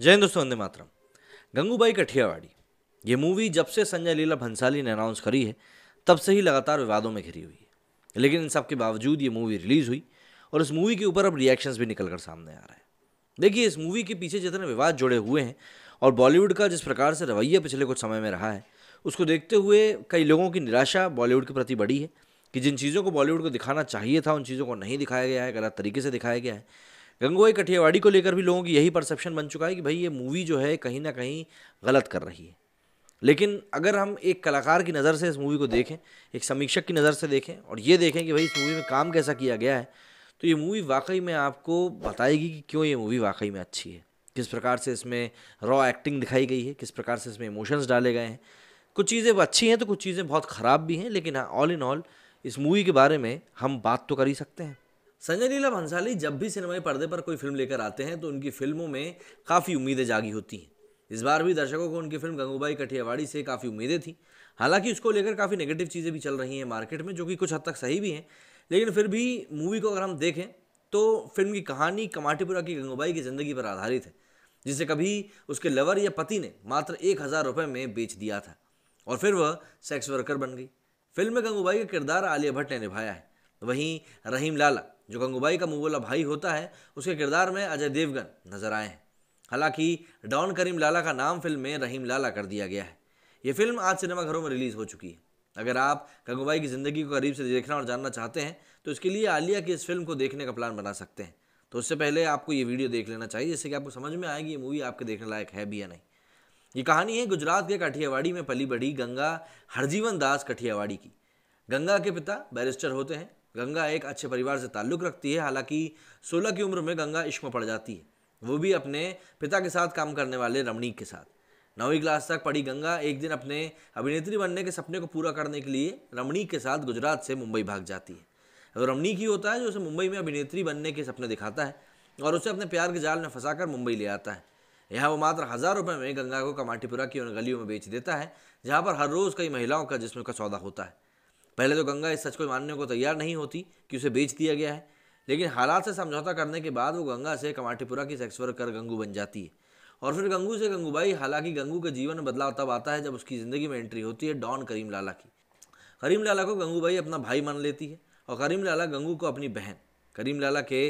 जय हिंद दोस्तों वंदे मातरम गंगूबाई कठियावाड़ी ये मूवी जब से संजय लीला भंसाली ने अनाउंस करी है तब से ही लगातार विवादों में घिरी हुई है लेकिन इन सब के बावजूद ये मूवी रिलीज़ हुई और इस मूवी के ऊपर अब रिएक्शंस भी निकल कर सामने आ रहे हैं देखिए इस मूवी के पीछे जितने विवाद जुड़े हुए हैं और बॉलीवुड का जिस प्रकार से रवैया पिछले कुछ समय में रहा है उसको देखते हुए कई लोगों की निराशा बॉलीवुड के प्रति बढ़ी है कि जिन चीज़ों को बॉलीवुड को दिखाना चाहिए था उन चीज़ों को नहीं दिखाया गया है गलत तरीके से दिखाया गया है गंगोई कठियावाड़ी को लेकर भी लोगों की यही परसेप्शन बन चुका है कि भाई ये मूवी जो है कहीं ना कहीं गलत कर रही है लेकिन अगर हम एक कलाकार की नज़र से इस मूवी को देखें एक समीक्षक की नज़र से देखें और ये देखें कि भाई इस मूवी में काम कैसा किया गया है तो ये मूवी वाकई में आपको बताएगी कि क्यों ये मूवी वाकई में अच्छी है किस प्रकार से इसमें रॉ एक्टिंग दिखाई गई है किस प्रकार से इसमें इमोशंस डाले गए हैं कुछ चीज़ें अच्छी हैं तो कुछ चीज़ें बहुत ख़राब भी हैं लेकिन ऑल इन ऑल इस मूवी के बारे में हम बात तो कर ही सकते हैं संजय लीला भंसाली जब भी सिनेमाई पर्दे पर कोई फिल्म लेकर आते हैं तो उनकी फिल्मों में काफ़ी उम्मीदें जागी होती हैं इस बार भी दर्शकों को उनकी फिल्म गंगूबाई कठियावाड़ी से काफ़ी उम्मीदें थी हालांकि उसको लेकर काफ़ी नेगेटिव चीज़ें भी चल रही हैं मार्केट में जो कि कुछ हद तक सही भी हैं लेकिन फिर भी मूवी को अगर हम देखें तो फिल्म की कहानी कमाटीपुरा की गंगूबाई की ज़िंदगी पर आधारित है जिसे कभी उसके लवर या पति ने मात्र एक हज़ार रुपये में बेच दिया था और फिर वह सेक्स वर्कर बन गई फिल्म में गंगूबाई का किरदार आलिया भट्ट ने निभाया है वहीं रहीम लाला जो गंगूबाई का मुबोला भाई होता है उसके किरदार में अजय देवगन नजर आए हैं हालांकि डॉन करीम लाला का नाम फिल्म में रहीम लाला कर दिया गया है ये फिल्म आज सिनेमाघरों में रिलीज़ हो चुकी है अगर आप गंगूबाई की ज़िंदगी को करीब से देखना और जानना चाहते हैं तो इसके लिए आलिया की इस फिल्म को देखने का प्लान बना सकते हैं तो उससे पहले आपको ये वीडियो देख लेना चाहिए जिससे कि आपको समझ में आएगी ये मूवी आपके देखने लायक है भी या नहीं ये कहानी है गुजरात के कठियावाड़ी में पली बढ़ी गंगा हरजीवन दास कठियावाड़ी की गंगा के पिता बैरिस्टर होते हैं गंगा एक अच्छे परिवार से ताल्लुक़ रखती है हालांकि 16 की उम्र में गंगा इश्क में पड़ जाती है वो भी अपने पिता के साथ काम करने वाले रमणीक के साथ नौवीं क्लास तक पढ़ी गंगा एक दिन अपने अभिनेत्री बनने के सपने को पूरा करने के लिए रमणीक के साथ गुजरात से मुंबई भाग जाती है वो रमणीक ही होता है जो उसे मुंबई में अभिनेत्री बनने के सपने दिखाता है और उसे अपने प्यार के जाल में फंसा मुंबई ले आता है यहाँ वो मात्र हज़ार रुपये में गंगा को कमाटीपुरा की उन गलियों में बेच देता है जहाँ पर हर रोज़ कई महिलाओं का जिसमें का सौदा होता है पहले तो गंगा इस सच को मानने को तैयार नहीं होती कि उसे बेच दिया गया है लेकिन हालात से समझौता करने के बाद वो गंगा से कमाटीपुरा की सेक्स वर्कर गंगू बन जाती है और फिर गंगू से गंगूबाई हालांकि गंगू के जीवन में बदलाव तब आता है जब उसकी ज़िंदगी में एंट्री होती है डॉन करीम लाला की करीम लाला को गंगूबाई अपना भाई मान लेती है और करीम लाला गंगू को अपनी बहन करीम लाला के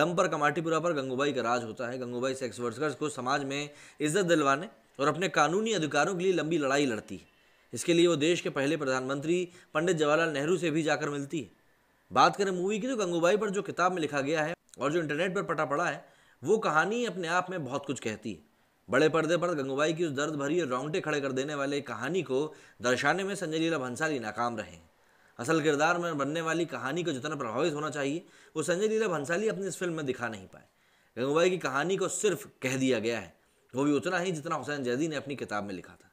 दम पर कमाटीपुरा पर गंगूबाई का राज होता है गंगूबाई सेक्स वर्कर्स को समाज में इज्जत दिलवाने और अपने कानूनी अधिकारों के लिए लंबी लड़ाई लड़ती है इसके लिए वो देश के पहले प्रधानमंत्री पंडित जवाहरलाल नेहरू से भी जाकर मिलती है बात करें मूवी की तो गंगूबाई पर जो किताब में लिखा गया है और जो इंटरनेट पर पटा पड़ा है वो कहानी अपने आप में बहुत कुछ कहती है बड़े पर्दे पर गंगूबाई की उस दर्द भरी और रोंगटे खड़े कर देने वाले कहानी को दर्शाने में संजय लीला भंसाली नाकाम रहे असल किरदार में बनने वाली कहानी को जितना प्रभावित होना चाहिए वो संजय लीला भंसाली अपनी इस फिल्म में दिखा नहीं पाए गंगूबाई की कहानी को सिर्फ कह दिया गया है वो भी उतना ही जितना हुसैन जैदी ने अपनी किताब में लिखा था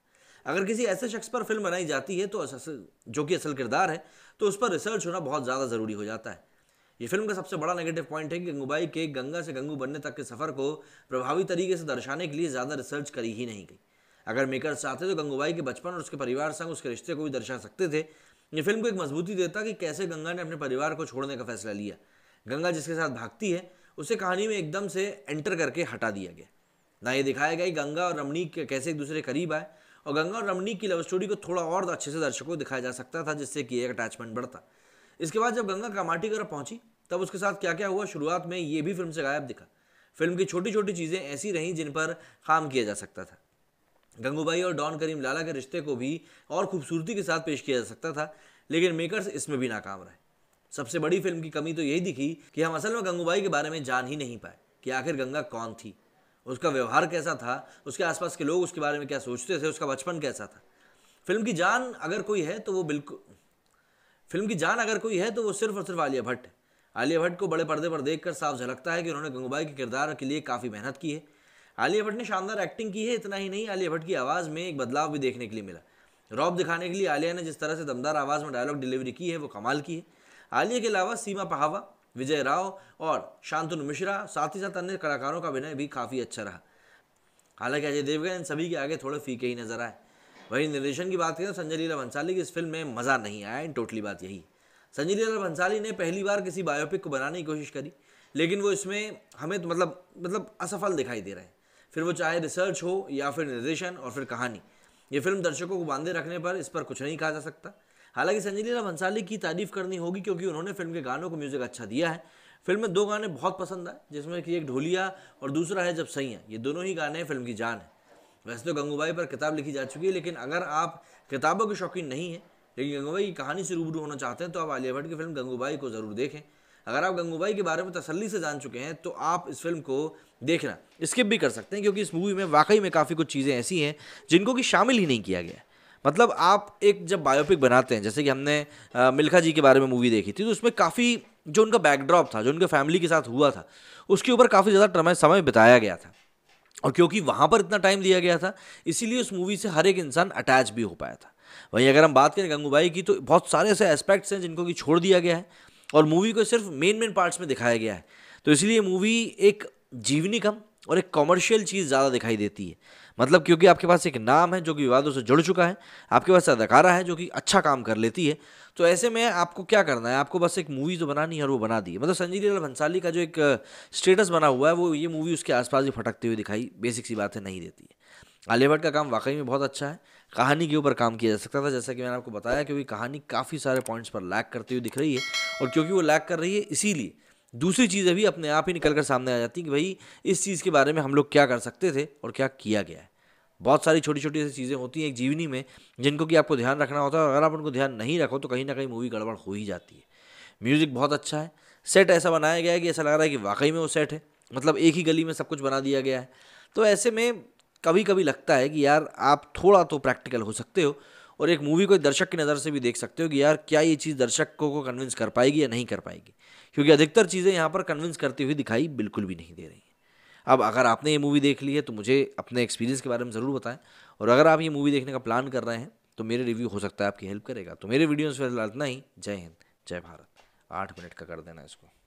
अगर किसी ऐसे शख्स पर फिल्म बनाई जाती है तो जो कि असल किरदार है तो उस पर रिसर्च होना बहुत ज़्यादा ज़रूरी हो जाता है ये फिल्म का सबसे बड़ा नेगेटिव पॉइंट है कि गंगूबाई के गंगा से गंगू बनने तक के सफ़र को प्रभावी तरीके से दर्शाने के लिए ज़्यादा रिसर्च करी ही नहीं गई अगर मेकर चाहते तो गंगूबाई के बचपन और उसके परिवार संग उसके रिश्ते को भी दर्शा सकते थे ये फिल्म को एक मजबूती देता कि कैसे गंगा ने अपने परिवार को छोड़ने का फैसला लिया गंगा जिसके साथ भागती है उसे कहानी में एकदम से एंटर करके हटा दिया गया ना ये दिखाया गया कि गंगा और रमणीक कैसे एक दूसरे करीब आए और गंगा और रमणी की लव स्टोरी को थोड़ा और अच्छे से दर्शकों को दिखाया जा सकता था जिससे कि एक अटैचमेंट बढ़ता इसके बाद जब गंगा कामाटीगढ़ पहुंची तब उसके साथ क्या क्या हुआ शुरुआत में ये भी फिल्म से गायब दिखा फिल्म की छोटी छोटी चीज़ें ऐसी रहीं जिन पर काम किया जा सकता था गंगूबाई और डॉन करीम लाला के रिश्ते को भी और खूबसूरती के साथ पेश किया जा सकता था लेकिन मेकर्स इसमें भी नाकाम रहे सबसे बड़ी फिल्म की कमी तो यही दिखी कि हम असल में गंगूबाई के बारे में जान ही नहीं पाए कि आखिर गंगा कौन थी उसका व्यवहार कैसा था उसके आसपास के लोग उसके बारे में क्या सोचते थे उसका बचपन कैसा था फिल्म की जान अगर कोई है तो वो बिल्कुल फिल्म की जान अगर कोई है तो वो सिर्फ और सिर्फ आलिया भट्ट आलिया भट्ट को बड़े पर्दे पर देखकर साफ झलकता है कि उन्होंने गंगूबाई के किरदार के लिए काफ़ी मेहनत की है आलिया भट्ट ने शानदार एक्टिंग की है इतना ही नहीं आलिया भट्ट की आवाज़ में एक बदलाव भी देखने के लिए मिला रॉब दिखाने के लिए आलिया ने जिस तरह से दमदार आवाज़ में डायलॉग डिलीवरी की है वो कमाल की है आलिया के अलावा सीमा पहावा विजय राव और शांतनु मिश्रा साथ ही साथ अन्य कलाकारों का अभिनय भी काफ़ी अच्छा रहा हालांकि अजय देवगन इन सभी के आगे थोड़े फीके ही नजर आए वहीं निर्देशन की बात करें तो संजय लीला भंसाली की इस फिल्म में मज़ा नहीं आया इन टोटली बात यही संजय लीला भंसाली ने पहली बार किसी बायोपिक को बनाने की कोशिश करी लेकिन वो इसमें हमें तो मतलब मतलब असफल दिखाई दे रहे हैं फिर वो चाहे रिसर्च हो या फिर निर्देशन और फिर कहानी ये फिल्म दर्शकों को बांधे रखने पर इस पर कुछ नहीं कहा जा सकता हालांकि संजय भंसाली की तारीफ करनी होगी क्योंकि उन्होंने फिल्म के गानों को म्यूज़िक अच्छा दिया है फिल्म में दो गाने बहुत पसंद आए जिसमें कि एक ढोलिया और दूसरा है जब सही है ये दोनों ही गाने हैं फिल्म की जान है वैसे तो गंगूबाई पर किताब लिखी जा चुकी है लेकिन अगर आप किताबों के शौकीन नहीं हैं लेकिन गंगूबाई की कहानी से रूबरू होना चाहते हैं तो आप आलिया भट्ट की फिल्म गंगूबाई को ज़रूर देखें अगर आप गंगूबाई के बारे में तसल्ली से जान चुके हैं तो आप इस फिल्म को देखना स्किप भी कर सकते हैं क्योंकि इस मूवी में वाकई में काफ़ी कुछ चीज़ें ऐसी हैं जिनको कि शामिल ही नहीं किया गया मतलब आप एक जब बायोपिक बनाते हैं जैसे कि हमने मिल्खा जी के बारे में मूवी देखी थी तो उसमें काफ़ी जो उनका बैकड्रॉप था जो उनके फैमिली के साथ हुआ था उसके ऊपर काफ़ी ज़्यादा समय बिताया गया था और क्योंकि वहाँ पर इतना टाइम दिया गया था इसीलिए उस मूवी से हर एक इंसान अटैच भी हो पाया था वहीं अगर हम बात करें गंगूबाई की तो बहुत सारे ऐसे एस्पेक्ट्स हैं जिनको कि छोड़ दिया गया है और मूवी को सिर्फ मेन मेन पार्ट्स में दिखाया गया है तो इसलिए मूवी एक जीवनी कम और एक कॉमर्शियल चीज़ ज़्यादा दिखाई देती है मतलब क्योंकि आपके पास एक नाम है जो कि विवादों से जुड़ चुका है आपके पास अदाकारा है जो कि अच्छा काम कर लेती है तो ऐसे में आपको क्या करना है आपको बस एक मूवी जो तो बनानी है और वो बना दी मतलब संजय लीला भंसाली का जो एक स्टेटस बना हुआ है वो ये मूवी उसके आसपास भी फटकते हुए दिखाई बेसिक सी बातें नहीं देती है आलिया भट्ट का काम वाकई में बहुत अच्छा है कहानी के ऊपर काम किया जा सकता था जैसा कि मैंने आपको बताया क्योंकि कहानी काफ़ी सारे पॉइंट्स पर लैक करती हुई दिख रही है और क्योंकि वो लैक कर रही है इसीलिए दूसरी चीज़ अभी अपने आप ही निकल कर सामने आ जाती है कि भाई इस चीज़ के बारे में हम लोग क्या कर सकते थे और क्या किया गया है बहुत सारी छोटी छोटी ऐसी चीज़ें होती हैं एक जीवनी में जिनको कि आपको ध्यान रखना होता है अगर आप उनको ध्यान नहीं रखो तो कहीं ना कहीं मूवी गड़बड़ हो ही जाती है म्यूज़िक बहुत अच्छा है सेट ऐसा बनाया गया है कि ऐसा लग रहा है कि वाकई में वो सेट है मतलब एक ही गली में सब कुछ बना दिया गया है तो ऐसे में कभी कभी लगता है कि यार आप थोड़ा तो प्रैक्टिकल हो सकते हो और एक मूवी को दर्शक की नज़र से भी देख सकते हो कि यार क्या ये चीज़ दर्शकों को कन्विंस कर पाएगी या नहीं कर पाएगी क्योंकि अधिकतर चीज़ें यहाँ पर कन्विंस करती हुई दिखाई बिल्कुल भी नहीं दे रही हैं अब अगर आपने ये मूवी देख ली है तो मुझे अपने एक्सपीरियंस के बारे में ज़रूर बताएं और अगर आप ये मूवी देखने का प्लान कर रहे हैं तो मेरे रिव्यू हो सकता है आपकी हेल्प करेगा तो मेरे वीडियोज़ फिलहाल इतना ही जय हिंद जय भारत आठ मिनट का कर देना इसको